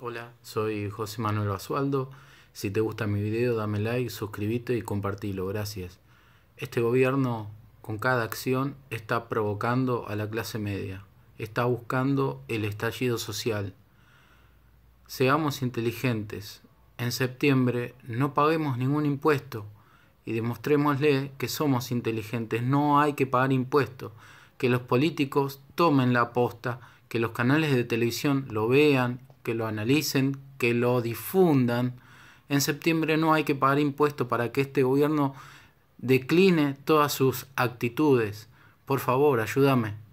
Hola, soy José Manuel Basualdo. Si te gusta mi video, dame like, suscríbete y compartilo. Gracias. Este gobierno, con cada acción, está provocando a la clase media. Está buscando el estallido social. Seamos inteligentes. En septiembre no paguemos ningún impuesto y demostrémosle que somos inteligentes. No hay que pagar impuestos. Que los políticos tomen la aposta, que los canales de televisión lo vean que lo analicen, que lo difundan. En septiembre no hay que pagar impuestos para que este gobierno decline todas sus actitudes. Por favor, ayúdame.